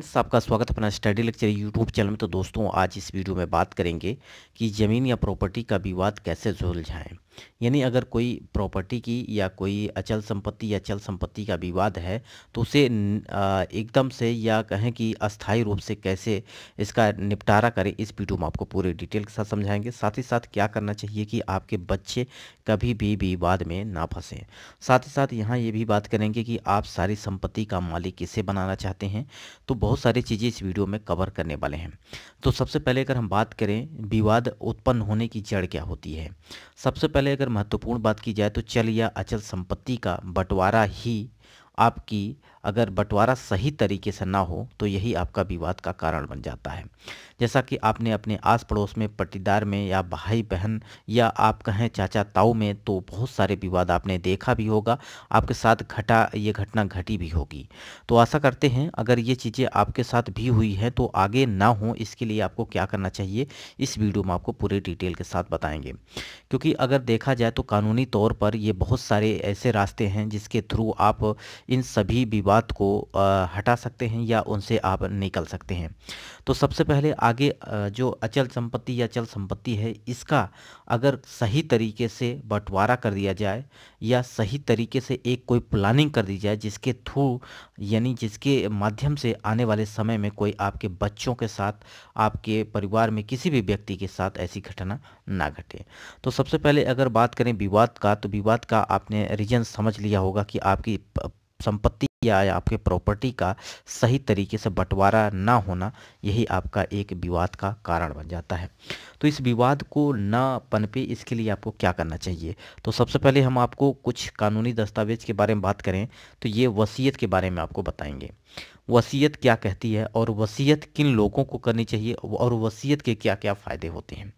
friends आपका स्वागत है अपना स्टडी लेक्चर यूट्यूब चैनल में तो दोस्तों आज इस वीडियो में बात करेंगे कि ज़मीन या प्रॉपर्टी का विवाद कैसे सुलझाएं यानी अगर कोई प्रॉपर्टी की या कोई अचल संपत्ति या चल संपत्ति का विवाद है तो उसे एकदम से या कहें कि अस्थायी रूप से कैसे इसका निपटारा करें इस वीडियो में आपको पूरे डिटेल के साथ समझाएंगे साथ ही साथ क्या करना चाहिए कि आपके बच्चे कभी भी विवाद में ना फंसें साथ ही साथ यहाँ ये भी बात करेंगे कि आप सारी संपत्ति का मालिक किसे बनाना चाहते हैं तो बहुत सारी चीज़ें इस वीडियो में कवर करने वाले हैं तो सबसे पहले अगर हम बात करें विवाद उत्पन्न होने की जड़ क्या होती है सबसे पहले पहले अगर महत्वपूर्ण बात की जाए तो चल या अचल संपत्ति का बंटवारा ही आपकी अगर बंटवारा सही तरीके से ना हो तो यही आपका विवाद का कारण बन जाता है जैसा कि आपने अपने आस पड़ोस में पट्टीदार में या भाई बहन या आप कहें चाचा ताऊ में तो बहुत सारे विवाद आपने देखा भी होगा आपके साथ घटा ये घटना घटी भी होगी तो आशा करते हैं अगर ये चीज़ें आपके साथ भी हुई हैं तो आगे ना हो इसके लिए आपको क्या करना चाहिए इस वीडियो में आपको पूरे डिटेल के साथ बताएंगे क्योंकि अगर देखा जाए तो कानूनी तौर पर ये बहुत सारे ऐसे रास्ते हैं जिसके थ्रू आप इन सभी विवाद बात को हटा सकते हैं या उनसे आप निकल सकते हैं तो सबसे पहले आगे जो अचल संपत्ति या चल संपत्ति है इसका अगर सही तरीके से बंटवारा कर दिया जाए या सही तरीके से एक कोई प्लानिंग कर दी जाए जिसके थ्रू यानी जिसके माध्यम से आने वाले समय में कोई आपके बच्चों के साथ आपके परिवार में किसी भी व्यक्ति के साथ ऐसी घटना ना घटे तो सबसे पहले अगर बात करें विवाद का तो विवाद का आपने रीजन समझ लिया होगा कि आपकी संपत्ति या, आपके प्रॉपर्टी का सही तरीके से बंटवारा ना होना यही आपका एक विवाद का कारण बन जाता है तो इस विवाद को ना पनपे इसके लिए आपको क्या करना चाहिए तो सबसे पहले हम आपको कुछ कानूनी दस्तावेज के बारे में बात करें तो ये वसीयत के बारे में आपको बताएंगे वसीयत क्या कहती है और वसीयत किन लोगों को करनी चाहिए और वसीयत के क्या क्या फ़ायदे होते हैं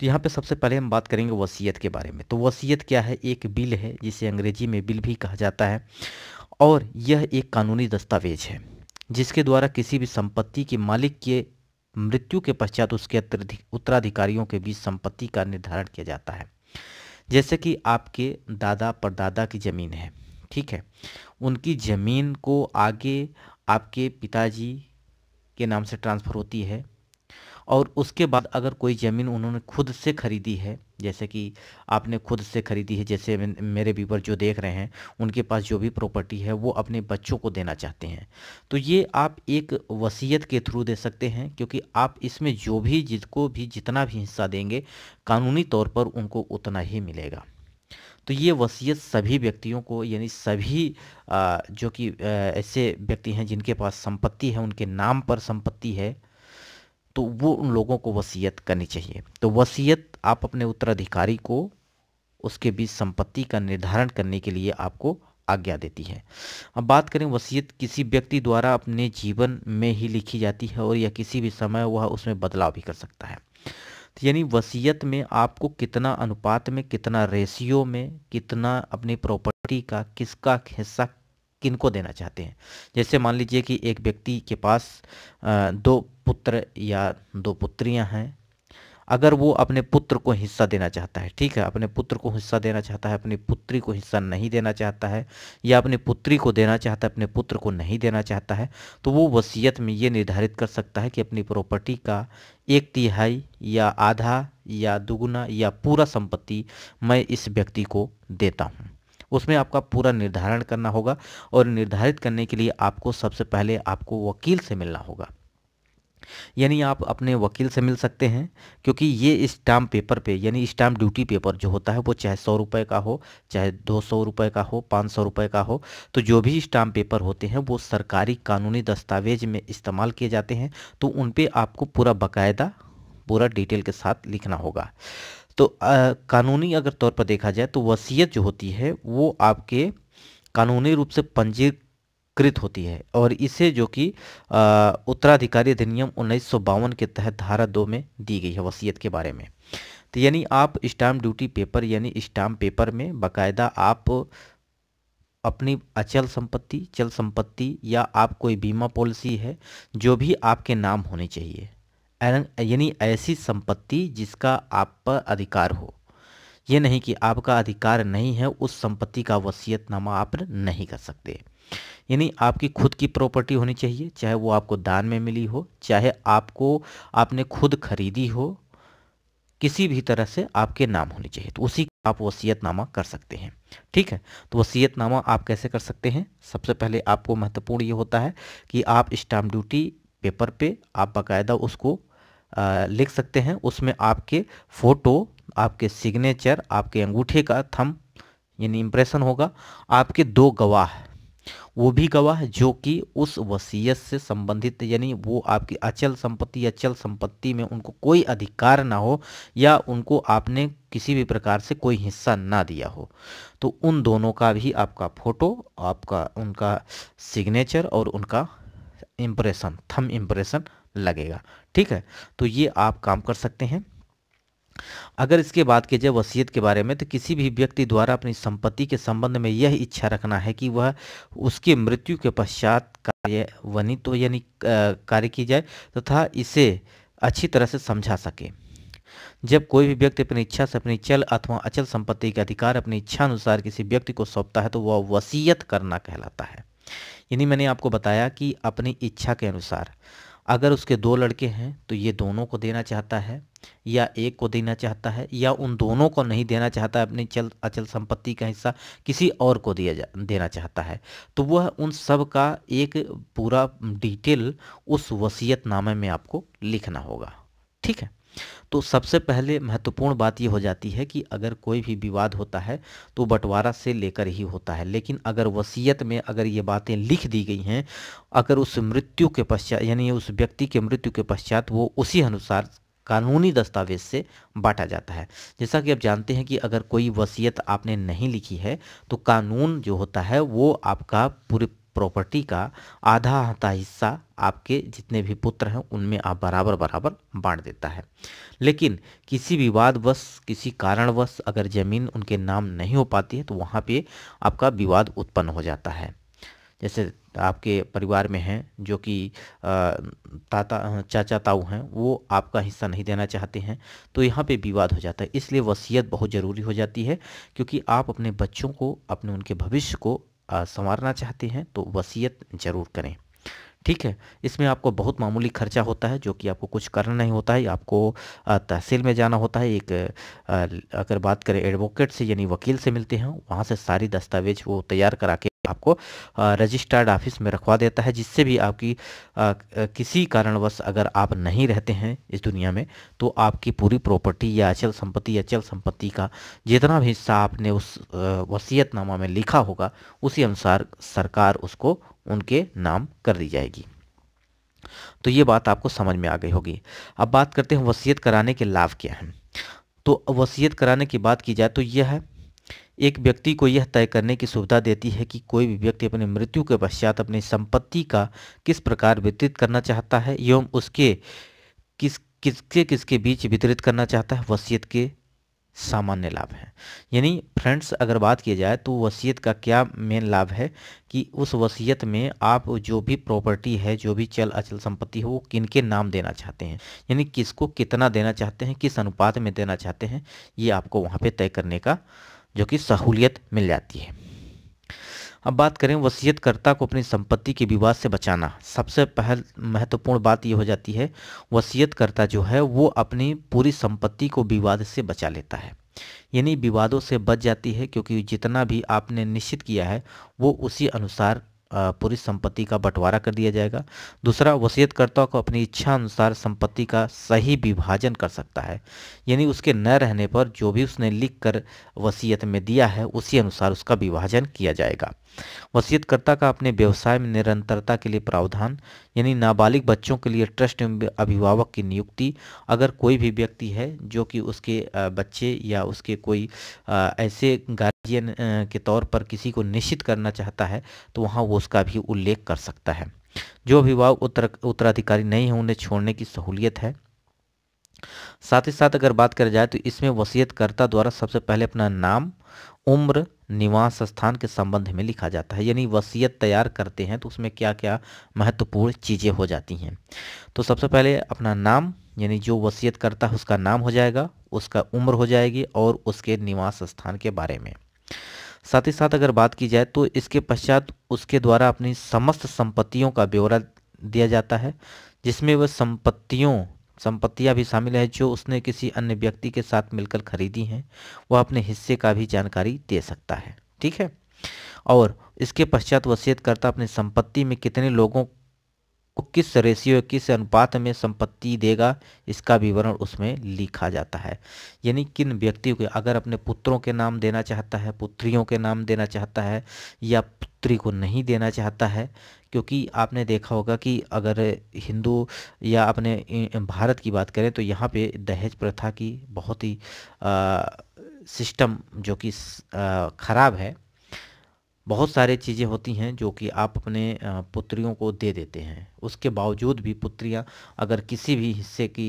तो यहाँ पे सबसे पहले हम बात करेंगे वसीयत के बारे में तो वसीयत क्या है एक बिल है जिसे अंग्रेजी में बिल भी कहा जाता है और यह एक कानूनी दस्तावेज है जिसके द्वारा किसी भी संपत्ति के मालिक के मृत्यु के पश्चात उसके उत्तराधिकारियों के बीच संपत्ति का निर्धारण किया जाता है जैसे कि आपके दादा परदादा की ज़मीन है ठीक है उनकी ज़मीन को आगे आपके पिताजी के नाम से ट्रांसफ़र होती है और उसके बाद अगर कोई ज़मीन उन्होंने खुद से ख़रीदी है जैसे कि आपने खुद से ख़रीदी है जैसे मेरे व्यूवर जो देख रहे हैं उनके पास जो भी प्रॉपर्टी है वो अपने बच्चों को देना चाहते हैं तो ये आप एक वसीयत के थ्रू दे सकते हैं क्योंकि आप इसमें जो भी जिसको भी जितना भी हिस्सा देंगे कानूनी तौर पर उनको उतना ही मिलेगा तो ये वसीयत सभी व्यक्तियों को यानी सभी जो कि ऐसे व्यक्ति हैं जिनके पास संपत्ति है उनके नाम पर संपत्ति है तो वो उन लोगों को वसीयत करनी चाहिए तो वसीयत आप अपने उत्तराधिकारी को उसके बीच संपत्ति का निर्धारण करने के लिए आपको आज्ञा देती है अब बात करें वसीयत किसी व्यक्ति द्वारा अपने जीवन में ही लिखी जाती है और या किसी भी समय वह उसमें बदलाव भी कर सकता है तो यानी वसीयत में आपको कितना अनुपात में कितना रेशियो में कितना अपनी प्रॉपर्टी का किसका हिस्सा किन को देना चाहते हैं जैसे मान लीजिए कि एक व्यक्ति के पास दो पुत्र या दो पुत्रियां हैं अगर वो अपने पुत्र को हिस्सा देना चाहता है ठीक है अपने पुत्र को हिस्सा देना चाहता है अपनी पुत्री को हिस्सा नहीं देना चाहता है या अपनी पुत्री को देना चाहता है अपने पुत्र को नहीं देना चाहता है तो वो वसीयत में ये निर्धारित कर सकता है कि अपनी प्रॉपर्टी का एक तिहाई या आधा या दुगुना या पूरा संपत्ति मैं इस व्यक्ति को देता हूँ उसमें आपका पूरा निर्धारण करना होगा और निर्धारित करने के लिए आपको सबसे पहले आपको वकील से मिलना होगा यानी आप अपने वकील से मिल सकते हैं क्योंकि ये स्टाम्प पेपर पे यानी स्टाम्प ड्यूटी पेपर जो होता है वो चाहे सौ रुपये का हो चाहे दो सौ रुपये का हो पाँच सौ रुपये का हो तो जो भी स्टाम्प पेपर होते हैं वो सरकारी कानूनी दस्तावेज में इस्तेमाल किए जाते हैं तो उन पर आपको पूरा बाकायदा पूरा डिटेल के साथ लिखना होगा तो आ, कानूनी अगर तौर पर देखा जाए तो वसीयत जो होती है वो आपके कानूनी रूप से पंजीकृत होती है और इसे जो कि उत्तराधिकारी अधिनियम उन्नीस के तहत धारा दो में दी गई है वसीयत के बारे में तो यानी आप स्टाम्प ड्यूटी पेपर यानी स्टाम्प पेपर में बाकायदा आप अपनी अचल संपत्ति चल संपत्ति या आप कोई बीमा पॉलिसी है जो भी आपके नाम होनी चाहिए यानी ऐसी संपत्ति जिसका आप पर अधिकार हो ये नहीं कि आपका अधिकार नहीं है उस संपत्ति का वसीयतनामा आप नहीं कर सकते यानी आपकी खुद की प्रॉपर्टी होनी चाहिए चाहे वो आपको दान में मिली हो चाहे आपको आपने खुद खरीदी हो किसी भी तरह से आपके नाम होने चाहिए तो उसी आप वसीयतनामा कर सकते हैं ठीक है तो वसीयतनामा आप कैसे कर सकते हैं सबसे पहले आपको महत्वपूर्ण ये होता है कि आप स्टाम्प ड्यूटी पेपर पे आप बाकायदा उसको लिख सकते हैं उसमें आपके फ़ोटो आपके सिग्नेचर आपके अंगूठे का थम यानी इम्प्रेशन होगा आपके दो गवाह वो भी गवाह जो कि उस वसीयत से संबंधित यानी वो आपकी अचल संपत्ति अचल संपत्ति में उनको कोई अधिकार ना हो या उनको आपने किसी भी प्रकार से कोई हिस्सा ना दिया हो तो उन दोनों का भी आपका फ़ोटो आपका उनका सिग्नेचर और उनका इम्प्रेशन थम इम्प्रेशन लगेगा ठीक है तो ये आप काम कर सकते हैं अगर इसके बाद के जब वसीयत के बारे में तो किसी भी व्यक्ति द्वारा अपनी संपत्ति के संबंध में यह इच्छा रखना है कि वह उसकी मृत्यु के पश्चात कार्य वनी तो यानी कार्य की जाए तथा तो इसे अच्छी तरह से समझा सके जब कोई भी व्यक्ति अपनी इच्छा से अपनी चल अथवा अचल संपत्ति के अधिकार अपनी इच्छा अनुसार किसी व्यक्ति को सौंपता है तो वह वसीयत करना कहलाता है यानी मैंने आपको बताया कि अपनी इच्छा के अनुसार अगर उसके दो लड़के हैं तो ये दोनों को देना चाहता है या एक को देना चाहता है या उन दोनों को नहीं देना चाहता है अपनी चल अचल संपत्ति का हिस्सा किसी और को दिया जा देना चाहता है तो वह उन सब का एक पूरा डिटेल उस वसीयतनामे में आपको लिखना होगा ठीक है तो सबसे पहले महत्वपूर्ण बात यह हो जाती है कि अगर कोई भी विवाद होता है तो बंटवारा से लेकर ही होता है लेकिन अगर वसीयत में अगर ये बातें लिख दी गई हैं अगर उस मृत्यु के पश्चात यानी उस व्यक्ति के मृत्यु के पश्चात वो उसी अनुसार कानूनी दस्तावेज से बांटा जाता है जैसा कि आप जानते हैं कि अगर कोई वसीयत आपने नहीं लिखी है तो कानून जो होता है वो आपका पूरे प्रॉपर्टी का आधा आधा हिस्सा आपके जितने भी पुत्र हैं उनमें आप बराबर बराबर बांट देता है लेकिन किसी विवादवश किसी कारणवश अगर ज़मीन उनके नाम नहीं हो पाती है तो वहाँ पे आपका विवाद उत्पन्न हो जाता है जैसे आपके परिवार में हैं जो कि ताता चाचा ताऊ हैं वो आपका हिस्सा नहीं देना चाहते हैं तो यहाँ पे विवाद हो जाता है इसलिए वसीयत बहुत ज़रूरी हो जाती है क्योंकि आप अपने बच्चों को अपने उनके भविष्य को संवारना चाहते हैं तो वसीयत ज़रूर करें ठीक है इसमें आपको बहुत मामूली खर्चा होता है जो कि आपको कुछ करना नहीं होता है आपको तहसील में जाना होता है एक अगर बात करें एडवोकेट से यानी वकील से मिलते हैं वहाँ से सारी दस्तावेज वो तैयार करा के आपको रजिस्टर्ड ऑफिस में रखवा देता है जिससे भी आपकी आ, किसी कारणवश अगर आप नहीं रहते हैं इस दुनिया में तो आपकी पूरी प्रॉपर्टी या अचल संपत्ति या अचल संपत्ति का जितना भी हिस्सा आपने उस वसीयतनामा में लिखा होगा उसी अनुसार सरकार उसको उनके नाम कर दी जाएगी तो ये बात आपको समझ में आ गई होगी अब बात करते हैं वसीयत कराने के लाभ क्या हैं तो वसीयत कराने की बात की जाए तो यह है एक व्यक्ति को यह तय करने की सुविधा देती है कि कोई भी व्यक्ति अपनी मृत्यु के पश्चात अपनी संपत्ति का किस प्रकार वितरित करना चाहता है एवं उसके किस किसके किसके बीच वितरित करना चाहता है वसीयत के सामान्य लाभ हैं यानी फ्रेंड्स अगर बात की जाए तो वसीयत का क्या मेन लाभ है कि उस वसीयत में आप जो भी प्रॉपर्टी है जो भी चल अचल संपत्ति हो वो किन के नाम देना चाहते हैं यानी किसको कितना देना चाहते हैं किस अनुपात में देना चाहते हैं ये आपको वहाँ पे तय करने का जो कि सहूलियत मिल जाती है अब बात करें वसीयतकर्ता को अपनी संपत्ति के विवाद से बचाना सबसे पहल महत्वपूर्ण बात यह हो जाती है वसीयतकर्ता जो है वो अपनी पूरी संपत्ति को विवाद से बचा लेता है यानी विवादों से बच जाती है क्योंकि जितना भी आपने निश्चित किया है वो उसी अनुसार पूरी संपत्ति का बंटवारा कर दिया जाएगा दूसरा वसीयतकर्ता को अपनी इच्छा अनुसार संपत्ति का सही विभाजन कर सकता है यानी उसके न रहने पर जो भी उसने लिख कर वसीयत में दिया है उसी अनुसार उसका विभाजन किया जाएगा वसीयतकर्ता का अपने व्यवसाय में निरंतरता के लिए प्रावधान यानी नाबालिग बच्चों के लिए ट्रस्ट अभिभावक की नियुक्ति अगर कोई भी व्यक्ति है जो कि उसके बच्चे या उसके कोई ऐसे गार्जियन के तौर पर किसी को निश्चित करना चाहता है तो वहाँ वो उसका भी उल्लेख कर सकता है जो अभिभावक उत्तर उत्तराधिकारी नहीं है उन्हें छोड़ने की सहूलियत है साथ ही साथ अगर बात करें जाए तो इसमें वसीयतकर्ता द्वारा सबसे पहले अपना नाम उम्र निवास स्थान के संबंध में लिखा जाता है यानी वसीयत तैयार करते हैं तो उसमें क्या क्या महत्वपूर्ण चीज़ें हो जाती हैं तो सबसे पहले अपना नाम यानी जो वसीयत करता है उसका नाम हो जाएगा उसका उम्र हो जाएगी और उसके निवास स्थान के बारे में साथ ही साथ अगर बात की जाए तो इसके पश्चात उसके द्वारा अपनी समस्त संपत्तियों का ब्यौरा दिया जाता है जिसमें वह संपत्तियों संपत्तियां भी शामिल है जो उसने किसी अन्य व्यक्ति के साथ मिलकर खरीदी हैं वह अपने हिस्से का भी जानकारी दे सकता है ठीक है और इसके पश्चात वसीयतकर्ता अपनी संपत्ति में कितने लोगों को किस रेशियो किस अनुपात में संपत्ति देगा इसका विवरण उसमें लिखा जाता है यानी किन व्यक्तियों के अगर अपने पुत्रों के नाम देना चाहता है पुत्रियों के नाम देना चाहता है या पुत्री को नहीं देना चाहता है क्योंकि आपने देखा होगा कि अगर हिंदू या अपने भारत की बात करें तो यहाँ पे दहेज प्रथा की बहुत ही सिस्टम जो कि ख़राब है बहुत सारे चीज़ें होती हैं जो कि आप अपने पुत्रियों को दे देते हैं उसके बावजूद भी पुत्रियाँ अगर किसी भी हिस्से की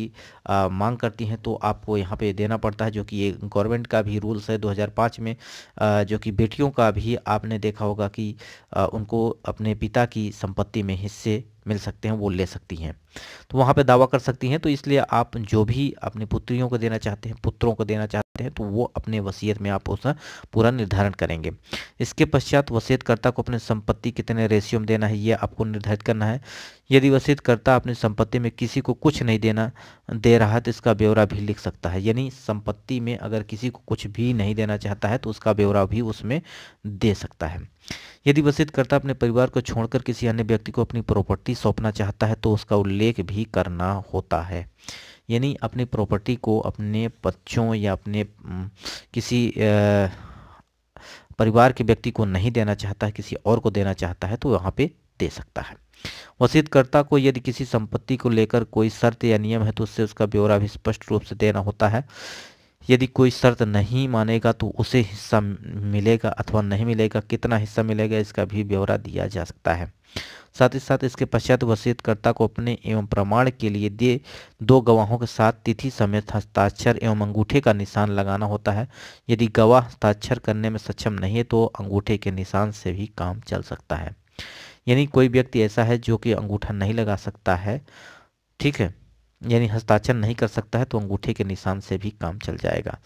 आ, मांग करती हैं तो आपको यहाँ पे देना पड़ता है जो कि ये गवर्नमेंट का भी रूल्स है 2005 में आ, जो कि बेटियों का भी आपने देखा होगा कि आ, उनको अपने पिता की संपत्ति में हिस्से मिल सकते हैं वो ले सकती हैं तो वहाँ पे दावा कर सकती हैं तो इसलिए आप जो भी अपनी पुत्रियों को देना चाहते हैं पुत्रों को देना चाहते हैं तो वो अपने वसीयत में आप उसका पूरा निर्धारण करेंगे इसके पश्चात वसीयतकर्ता को अपने संपत्ति कितने रेशियो में देना है ये आपको निर्धारित करना है यदि वसीयतकर्ता अपनी संपत्ति में किसी को कुछ नहीं देना दे रहा है तो इसका ब्यौरा भी लिख सकता है यानी संपत्ति में अगर किसी को कुछ भी नहीं देना चाहता है तो उसका ब्यौरा भी उसमें दे सकता है यदि वसीयतकर्ता अपने परिवार को छोड़कर किसी अन्य व्यक्ति को अपनी प्रॉपर्टी सौंपना चाहता है तो उसका उल्लेख भी करना होता है यानी अपनी प्रॉपर्टी को अपने बच्चों या अपने किसी परिवार के व्यक्ति को नहीं देना चाहता है किसी और को देना चाहता है तो वहाँ पे दे सकता है वसीयतकर्ता को यदि किसी संपत्ति को लेकर कोई शर्त या नियम है तो उससे उसका ब्यौरा भी स्पष्ट रूप से देना होता है यदि कोई शर्त नहीं मानेगा तो उसे हिस्सा मिलेगा अथवा नहीं मिलेगा कितना हिस्सा मिलेगा इसका भी ब्यौरा दिया जा सकता है साथ ही साथ इसके पश्चात वसीयतकर्ता को अपने एवं प्रमाण के लिए दिए दो गवाहों के साथ तिथि समेत हस्ताक्षर एवं अंगूठे का निशान लगाना होता है यदि गवाह हस्ताक्षर करने में सक्षम नहीं है तो अंगूठे के निशान से भी काम चल सकता है यानी कोई व्यक्ति ऐसा है जो कि अंगूठा नहीं लगा सकता है ठीक है यानी हस्ताक्षर नहीं कर सकता है तो अंगूठे के निशान से भी काम चल जाएगा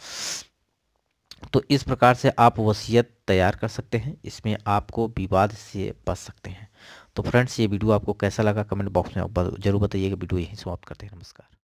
तो इस प्रकार से आप वसीयत तैयार कर सकते हैं इसमें आपको विवाद से बच सकते हैं तो फ्रेंड्स ये वीडियो आपको कैसा लगा कमेंट बॉक्स में जरूर बताइएगा वीडियो यहीं समाप्त करते हैं नमस्कार